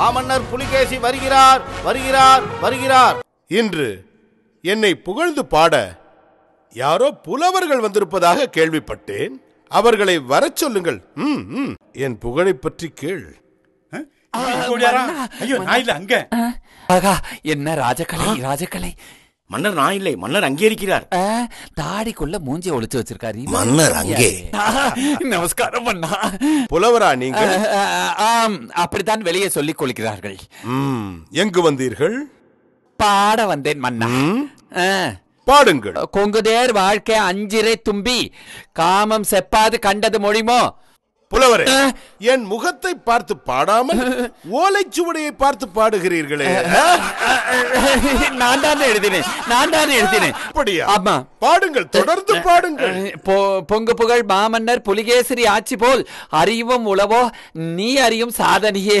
மாமன்னர் புலிகேசி வருகிறார் வருகிறார் வருகிறார் இன்று என்னை புகழ்ந்து பாட யாரோ புலவர்கள் வந்திருப்பதாக கேள்விப்பட்டேன் அவர்களை வரச் சொல்லுங்கள் என் புகழை பற்றி கேள் என்ன ராஜகலை ராஜகலை மன்னர் நான் இல்லை மன்னர் அங்கே இருக்கிறார் தாடிக்குள்ள மூஞ்சிய ஒளிச்சு வச்சிருக்காரு மன்னர் அங்கே நமஸ்காரம் பண்ணா புலவரா நீங்க ஆம் அப்படித்தான் வெளியே சொல்லிக் கொள்கிறார்கள் எங்கு வந்தீர்கள் பாட வந்தேன் மன்னா ஆ, பாடுங்கள் கொங்குதேர் வாழ்க்கை அஞ்சிரை தும்பி காமம் செப்பாது கண்டது மொழிமோ புலவரே என் முகத்தை பார்த்து பாடாமல் ஓலைச்சுவடியை பார்த்து பாடுகிறீர்களே நான் தான் எழுதினேன் நான் தான் எழுதினேன் அப்படியா ஆமா பாடுங்கள் தொடர்ந்து பாடுங்கள் பொங்கு புகழ் மாமன்னர் புலிகேசரி ஆட்சி போல் அறிவும் உளவோ நீ அறியும் சாதனையே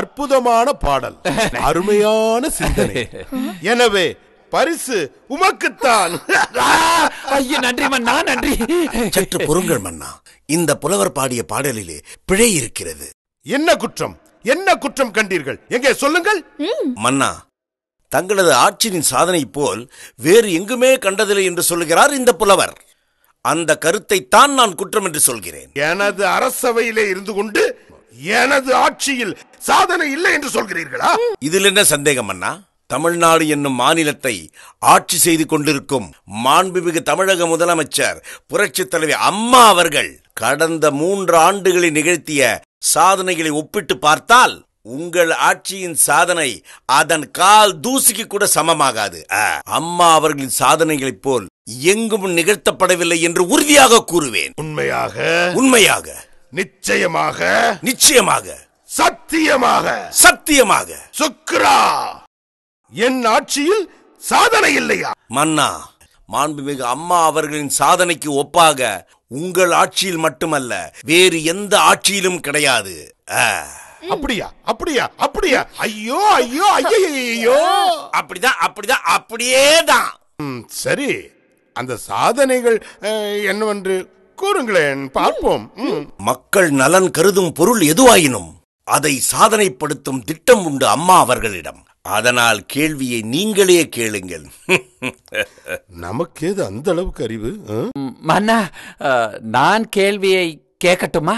அற்புதமான பாடல் அருமையான சிந்தனை எனவே பரிசு உமக்குத்தான் ஐயோ நன்றி மன்னா சற்று மன்னா இந்த புலவர் பாடிய பாடலிலே பிழை இருக்கிறது என்ன குற்றம் என்ன குற்றம் கண்டீர்கள் எங்கே சொல்லுங்கள் மன்னா தங்களது ஆட்சியின் சாதனை போல் வேறு எங்குமே கண்டதில்லை என்று சொல்லுகிறார் இந்த புலவர் அந்த கருத்தை தான் நான் குற்றம் என்று சொல்கிறேன் எனது அரசவையிலே இருந்து கொண்டு எனது ஆட்சியில் சாதனை இல்லை என்று சொல்கிறீர்களா இதில் என்ன சந்தேகம் அண்ணா தமிழ்நாடு என்னும் மாநிலத்தை ஆட்சி செய்து கொண்டிருக்கும் மாண்புமிகு தமிழக முதலமைச்சர் புரட்சித் தலைவி அம்மா அவர்கள் கடந்த மூன்று ஆண்டுகளில் நிகழ்த்திய சாதனைகளை ஒப்பிட்டு பார்த்தால் உங்கள் ஆட்சியின் சாதனை அதன் கால் தூசிக்கு கூட சமமாகாது அம்மா அவர்களின் சாதனைகளைப் போல் எங்கும் நிகழ்த்தப்படவில்லை என்று உறுதியாக கூறுவேன் உண்மையாக உண்மையாக நிச்சயமாக நிச்சயமாக சத்தியமாக சத்தியமாக சுக்ரா என் ஆட்சியில் சாதனை இல்லையா மன்னா மாண்புமிகு அம்மா அவர்களின் சாதனைக்கு ஒப்பாக உங்கள் ஆட்சியில் மட்டுமல்ல வேறு எந்த ஆட்சியிலும் கிடையாது அப்படியா அப்படியா அப்படியா ஐயோ ஐயோ ஐயோ அப்படிதான் அப்படிதான் அப்படியே தான் சரி அந்த சாதனைகள் என்னவென்று கூறுங்களேன் பார்ப்போம் மக்கள் நலன் கருதும் பொருள் எதுவாயினும் அதை சாதனைப்படுத்தும் திட்டம் உண்டு அம்மா அவர்களிடம் அதனால் கேள்வியை நீங்களே கேளுங்கள் நமக்கேது அந்த அளவுக்கு அறிவு மன்னா நான் கேள்வியை கேட்கட்டுமா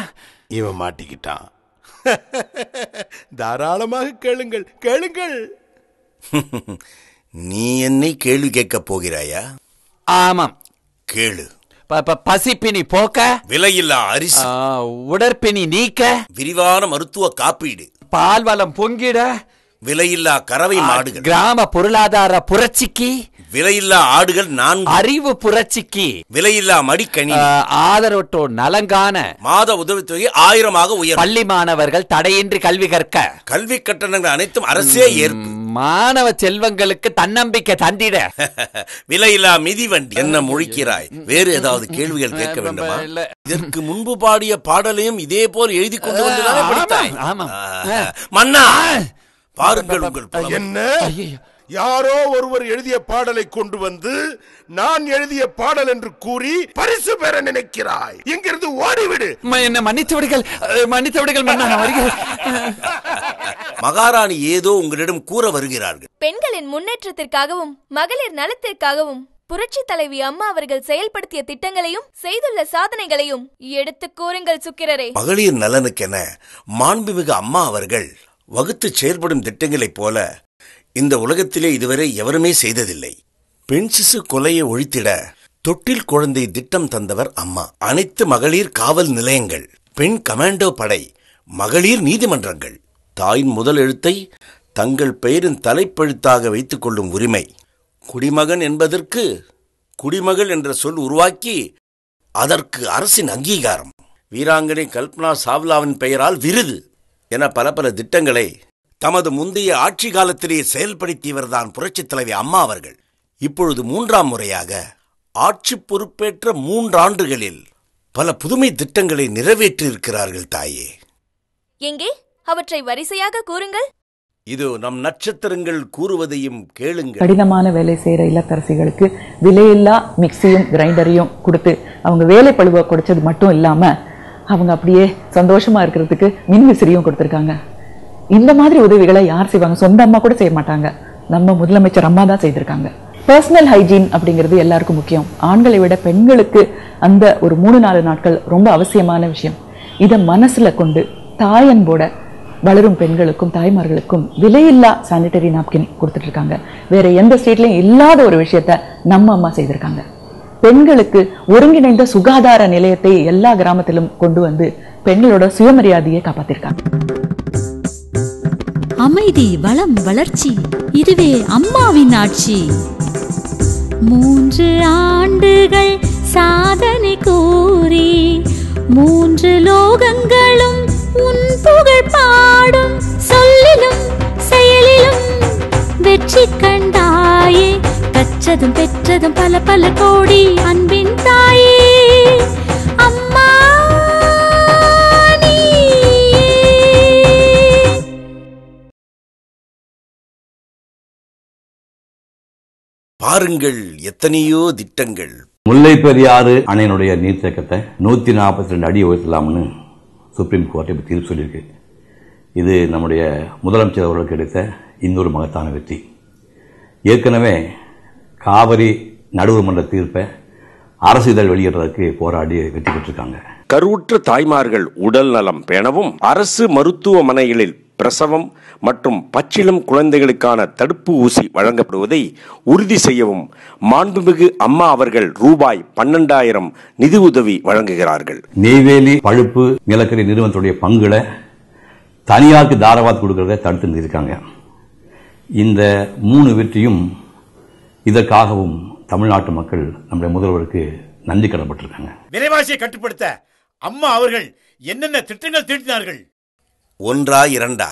இவன் மாட்டிக்கிட்டான் தாராளமாக கேளுங்கள் கேளுங்கள் நீ என்னை கேள்வி கேட்கப் போகிறாயா ஆமாம் கேளு பசிப்பினி போக்க விலையில்லா அரிசி உடற்பினி நீக்க விரிவான மருத்துவ காப்பீடு பால் வளம் பொங்கிட விலையில்லா கறவை மாடுகள் கிராம பொருளாதார புரட்சிக்கு விலையில்லா ஆடுகள் நான்கு அறிவு புரட்சிக்கு விலையில்லா மடிக்கணி ஆதரவற்றோர் நலங்கான மாத உதவித்தொகை ஆயிரமாக உயர் பள்ளி மாணவர்கள் தடையின்றி கல்வி கற்க கல்வி கட்டணங்கள் அனைத்தும் அரசே ஏற்பு மாணவ செல்வங்களுக்கு தன்னம்பிக்கை தந்திட விலையில்லா மிதிவண்டி என்ன முழிக்கிறாய் வேறு ஏதாவது கேள்விகள் கேட்க வேண்டுமா இதற்கு முன்பு பாடிய பாடலையும் இதே போல் எழுதி கொண்டு வந்து மன்னா பாருங்கள் உங்கள் என்ன யாரோ ஒருவர் எழுதிய பாடலை கொண்டு வந்து நான் எழுதிய பாடல் என்று கூறி பரிசு பெற நினைக்கிறாய் இங்கிருந்து ஓடிவிடு என்ன மன்னித்து விடுங்கள் மன்னித்து விடுங்கள் மகாராணி ஏதோ உங்களிடம் கூற வருகிறார்கள் பெண்களின் முன்னேற்றத்திற்காகவும் மகளிர் நலத்திற்காகவும் புரட்சி தலைவி அம்மா அவர்கள் செயல்படுத்திய திட்டங்களையும் செய்துள்ள சாதனைகளையும் எடுத்து கூறுங்கள் சுக்கிரரே மகளிர் நலனுக்கென மாண்புமிகு அம்மா அவர்கள் வகுத்து செயற்படும் திட்டங்களைப் போல இந்த உலகத்திலே இதுவரை எவருமே செய்ததில்லை பெண் சிசு கொலையை ஒழித்திட தொட்டில் குழந்தை திட்டம் தந்தவர் அம்மா அனைத்து மகளிர் காவல் நிலையங்கள் பெண் கமாண்டோ படை மகளிர் நீதிமன்றங்கள் தாயின் முதல் எழுத்தை தங்கள் பெயரின் தலைப்பெழுத்தாக வைத்துக் கொள்ளும் உரிமை குடிமகன் என்பதற்கு குடிமகள் என்ற சொல் உருவாக்கி அதற்கு அரசின் அங்கீகாரம் வீராங்கனை கல்பனா சாவ்லாவின் பெயரால் விருது என பல பல திட்டங்களை தமது முந்தைய ஆட்சி காலத்திலேயே செயல்படுத்தியவர்தான் புரட்சித் தலைவி அம்மா அவர்கள் இப்பொழுது மூன்றாம் முறையாக ஆட்சி பொறுப்பேற்ற மூன்றாண்டுகளில் பல புதுமை திட்டங்களை நிறைவேற்றியிருக்கிறார்கள் தாயே எங்கே அவற்றை வரிசையாக கூறுங்கள் இது நம் நட்சத்திரங்கள் கூறுவதையும் கேளுங்க கடினமான வேலை செய்யற இல்லத்தரசிகளுக்கு விலையில்லா மிக்சியும் கிரைண்டரையும் கொடுத்து அவங்க வேலை பழுவ குடிச்சது மட்டும் இல்லாம அவங்க அப்படியே சந்தோஷமாக இருக்கிறதுக்கு மின் விசிறியும் கொடுத்துருக்காங்க இந்த மாதிரி உதவிகளை யார் செய்வாங்க சொந்த அம்மா கூட செய்ய மாட்டாங்க நம்ம முதலமைச்சர் அம்மா தான் செய்திருக்காங்க பர்சனல் ஹைஜீன் அப்படிங்கிறது எல்லாருக்கும் முக்கியம் ஆண்களை விட பெண்களுக்கு அந்த ஒரு மூணு நாலு நாட்கள் ரொம்ப அவசியமான விஷயம் இதை மனசில் கொண்டு தாயன்போட வளரும் பெண்களுக்கும் தாய்மார்களுக்கும் விலையில்லா சானிடரி நாப்கின் கொடுத்துட்ருக்காங்க வேறு எந்த ஸ்டேட்லயும் இல்லாத ஒரு விஷயத்த நம்ம அம்மா செய்திருக்காங்க பெண்களுக்கு ஒருங்கிணைந்த சுகாதார நிலையத்தை எல்லா கிராமத்திலும் கொண்டு வந்து பெண்களோட சுயமரியாதையை காப்பாத்திருக்காங்க அமைதி வளம் வளர்ச்சி இதுவே அம்மாவின் ஆட்சி மூன்று ஆண்டுகள் சாதனை கூ பெற்றதும் பெற்றதும் பல பல கோடி அன்பின் தாயி பாருங்கள் எத்தனையோ திட்டங்கள் முல்லை பெரியாறு அணையினுடைய நீர்த்தேக்கத்தை நூத்தி நாற்பத்தி ரெண்டு அடி உயர்த்தலாம்னு சுப்ரீம் கோர்ட் இப்போ தீர்ப்பு சொல்லியிருக்கு இது நம்முடைய முதலமைச்சர் அவர்களுக்கு கிடைத்த இன்னொரு மகத்தான வெற்றி ஏற்கனவே காவிரி மன்ற தீர்ப்பை அரசு இதழ் வெளியிடுறதுக்கு போராடி வெற்றி பெற்றிருக்காங்க கருவுற்ற தாய்மார்கள் உடல் நலம் பேணவும் அரசு மருத்துவமனைகளில் பிரசவம் மற்றும் பச்சிளம் குழந்தைகளுக்கான தடுப்பு ஊசி வழங்கப்படுவதை உறுதி செய்யவும் மாண்புமிகு அம்மா அவர்கள் ரூபாய் பன்னெண்டாயிரம் நிதி உதவி வழங்குகிறார்கள் நெய்வேலி பழுப்பு நிலக்கரி நிறுவனத்துடைய பங்குகளை தனியாருக்கு தாரவாத் கொடுக்கறத தடுத்து நிறுத்திருக்காங்க இந்த மூணு வெற்றியும் இதற்காகவும் தமிழ்நாட்டு மக்கள் நம்முடைய முதல்வருக்கு நன்றி கடன்பட்டிருக்காங்க விலைவாசியை கட்டுப்படுத்த அம்மா அவர்கள் என்னென்ன திட்டங்கள் தீட்டினார்கள் ஒன்றா இரண்டா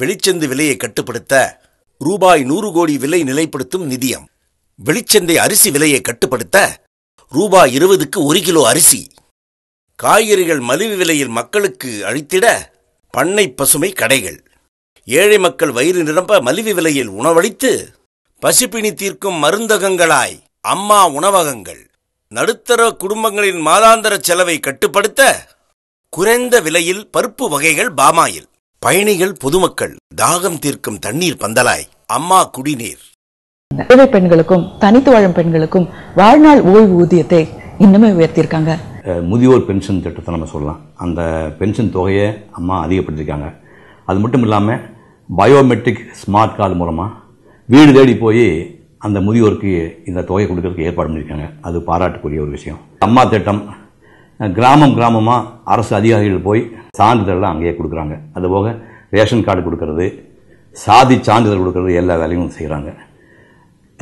வெளிச்சந்து விலையை கட்டுப்படுத்த ரூபாய் நூறு கோடி விலை நிலைப்படுத்தும் நிதியம் வெளிச்சந்தை அரிசி விலையை கட்டுப்படுத்த ரூபாய் இருபதுக்கு ஒரு கிலோ அரிசி காய்கறிகள் மலிவு விலையில் மக்களுக்கு அழித்திட பண்ணை பசுமை கடைகள் ஏழை மக்கள் வயிறு நிரம்ப மலிவு விலையில் உணவளித்து பசிப்பிணி தீர்க்கும் மருந்தகங்களாய் அம்மா உணவகங்கள் நடுத்தர குடும்பங்களின் மாதாந்தர செலவை கட்டுப்படுத்த குறைந்த விலையில் பருப்பு வகைகள் பாமாயில் பயணிகள் பொதுமக்கள் தாகம் தீர்க்கும் தண்ணீர் பந்தலாய் அம்மா குடிநீர் ஏழை பெண்களுக்கும் தனித்து வாழும் பெண்களுக்கும் வாழ்நாள் ஓய்வு ஊதியத்தை இன்னுமே உயர்த்தியிருக்காங்க முதியோர் பென்ஷன் திட்டத்தை நம்ம சொல்லலாம் அந்த பென்ஷன் தொகையை அம்மா அதிகப்படுத்திருக்காங்க அது மட்டும் இல்லாமல் பயோமெட்ரிக் ஸ்மார்ட் கார்டு மூலமாக வீடு தேடி போய் அந்த முதியோருக்கு இந்த தொகையை கொடுக்கறதுக்கு ஏற்பாடு பண்ணியிருக்காங்க அது பாராட்டுக்குரிய ஒரு விஷயம் அம்மா திட்டம் கிராமம் கிராமமாக அரசு அதிகாரிகள் போய் சான்றிதழ்லாம் அங்கேயே கொடுக்குறாங்க அதுபோக ரேஷன் கார்டு கொடுக்கறது சாதி சான்றிதழ் கொடுக்கறது எல்லா வேலையும் செய்கிறாங்க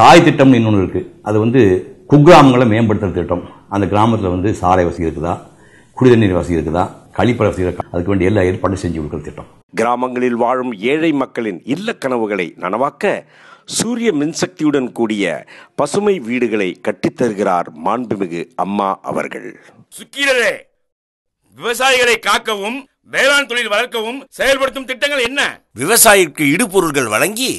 தாய் திட்டம் இன்னொன்று இருக்குது அது வந்து குக்கிராமங்களை மேம்படுத்துகிற திட்டம் அந்த கிராமத்தில் வந்து சாலை வசதி இருக்குதா குடிதண்ணீர் வசதி இருக்குதா கழிப்பற வசதி இருக்கா அதுக்கு வேண்டிய எல்லா ஏற்பாடும் செஞ்சு கொடுக்குற திட்டம் கிராமங்களில் வாழும் ஏழை மக்களின் இல்ல கனவுகளை நனவாக்க சூரிய மின்சக்தியுடன் கூடிய பசுமை வீடுகளை கட்டித்தருகிறார் மாண்புமிகு அம்மா அவர்கள் சுக்கீரரே விவசாயிகளை காக்கவும் வேளாண் தொழில் வளர்க்கவும் செயல்படுத்தும் திட்டங்கள் என்ன விவசாயிக்கு இடுபொருள்கள் வழங்கி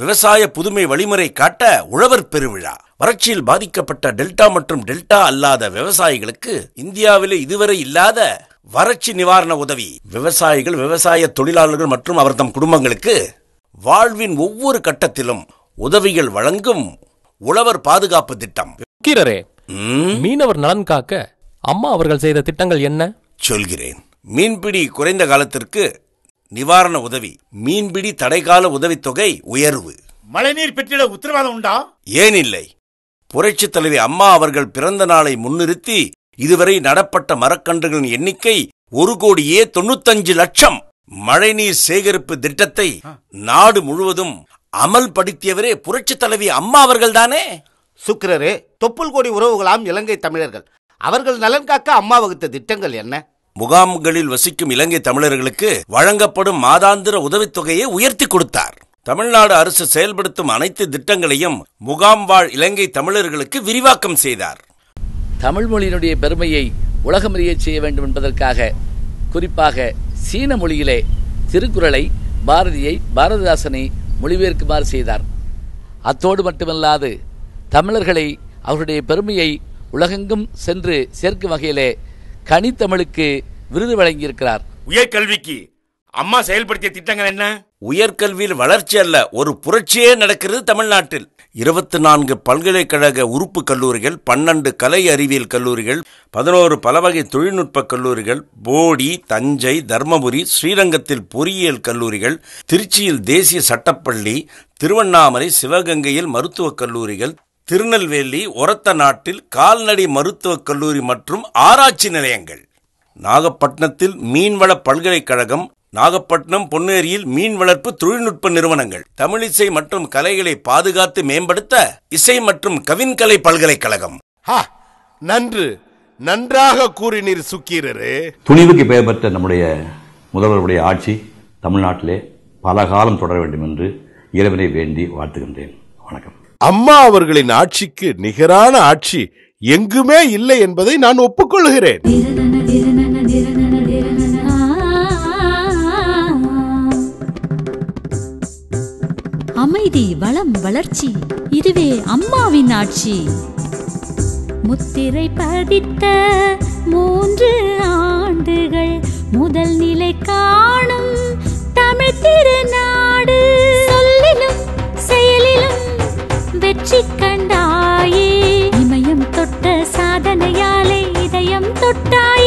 விவசாய புதுமை வழிமுறை காட்ட உழவர் பெருவிழா வறட்சியில் பாதிக்கப்பட்ட டெல்டா மற்றும் டெல்டா அல்லாத விவசாயிகளுக்கு இந்தியாவில் இதுவரை இல்லாத வறட்சி நிவாரண உதவி விவசாயிகள் விவசாய தொழிலாளர்கள் மற்றும் அவர் தம் குடும்பங்களுக்கு வாழ்வின் ஒவ்வொரு கட்டத்திலும் உதவிகள் வழங்கும் உழவர் பாதுகாப்பு திட்டம் மீனவர் நலன் காக்க அம்மா அவர்கள் செய்த திட்டங்கள் என்ன சொல்கிறேன் மீன்பிடி குறைந்த காலத்திற்கு நிவாரண உதவி மீன்பிடி உதவி தொகை உயர்வு மழைநீர் பெற்றிட உத்தரவாதம் உண்டா ஏன் இல்லை புரட்சித் தலைவி அம்மா அவர்கள் பிறந்த நாளை முன்னிறுத்தி இதுவரை நடப்பட்ட மரக்கன்றுகளின் எண்ணிக்கை ஒரு கோடியே தொண்ணூத்தஞ்சு லட்சம் மழைநீர் சேகரிப்பு திட்டத்தை நாடு முழுவதும் அமல்படுத்தியவரே புரட்சி தலைவி அம்மா அவர்கள் தானே சுக்கிரரே தொப்புள் கோடி உறவுகளாம் இலங்கை தமிழர்கள் அவர்கள் நலன் காக்க அம்மா வகுத்த திட்டங்கள் என்ன முகாம்களில் வசிக்கும் இலங்கை தமிழர்களுக்கு வழங்கப்படும் மாதாந்திர உதவித்தொகையை உயர்த்தி கொடுத்தார் தமிழ்நாடு அரசு செயல்படுத்தும் அனைத்து திட்டங்களையும் முகாம் வாழ் இலங்கை தமிழர்களுக்கு விரிவாக்கம் செய்தார் தமிழ் மொழியினுடைய பெருமையை உலகமறிய செய்ய வேண்டும் என்பதற்காக குறிப்பாக சீன மொழியிலே திருக்குறளை பாரதியை பாரதிதாசனை மொழிபெயர்க்குமாறு செய்தார் அத்தோடு மட்டுமல்லாது தமிழர்களை அவருடைய பெருமையை உலகெங்கும் சென்று சேர்க்கும் வகையிலே கனித்தமிழுக்கு விருது வழங்கியிருக்கிறார் உயர்கல்விக்கு அம்மா செயல்படுத்திய திட்டங்கள் என்ன உயர்கல்வியில் வளர்ச்சி அல்ல ஒரு புரட்சியே நடக்கிறது தமிழ்நாட்டில் இருபத்தி நான்கு பல்கலைக்கழக உறுப்பு கல்லூரிகள் பன்னெண்டு கலை அறிவியல் கல்லூரிகள் பதினோரு பலவகை தொழில்நுட்ப கல்லூரிகள் போடி தஞ்சை தர்மபுரி ஸ்ரீரங்கத்தில் பொறியியல் கல்லூரிகள் திருச்சியில் தேசிய சட்டப்பள்ளி திருவண்ணாமலை சிவகங்கையில் மருத்துவக் கல்லூரிகள் திருநெல்வேலி ஒரத்த நாட்டில் கால்நடை மருத்துவக் கல்லூரி மற்றும் ஆராய்ச்சி நிலையங்கள் நாகப்பட்டினத்தில் மீன்வள பல்கலைக்கழகம் நாகப்பட்டினம் பொன்னேரியில் மீன் வளர்ப்பு தொழில்நுட்ப நிறுவனங்கள் தமிழிசை மற்றும் கலைகளை பாதுகாத்து மேம்படுத்த இசை மற்றும் கவின்கலை பல்கலைக்கழகம் நன்று நன்றாக கூறினீர் சுக்கீரரு துணிவுக்கு பெயர் பெற்ற நம்முடைய முதல்வருடைய ஆட்சி தமிழ்நாட்டிலே பல காலம் தொடர வேண்டும் என்று இறைவனை வேண்டி வாழ்த்துகின்றேன் வணக்கம் அம்மா அவர்களின் ஆட்சிக்கு நிகரான ஆட்சி எங்குமே இல்லை என்பதை நான் ஒப்புக்கொள்கிறேன் அமைதி வளம் வளர்ச்சி இதுவே அம்மாவின் ஆட்சி முத்திரை பதித்த மூன்று ஆண்டுகள் முதல் நிலை காணும் தமிழ் திருநாடு சொல்லிலும் செயலிலும் வெற்றி கண்டாயே இமயம் தொட்ட சாதனையாலே இதயம் தொட்டாய்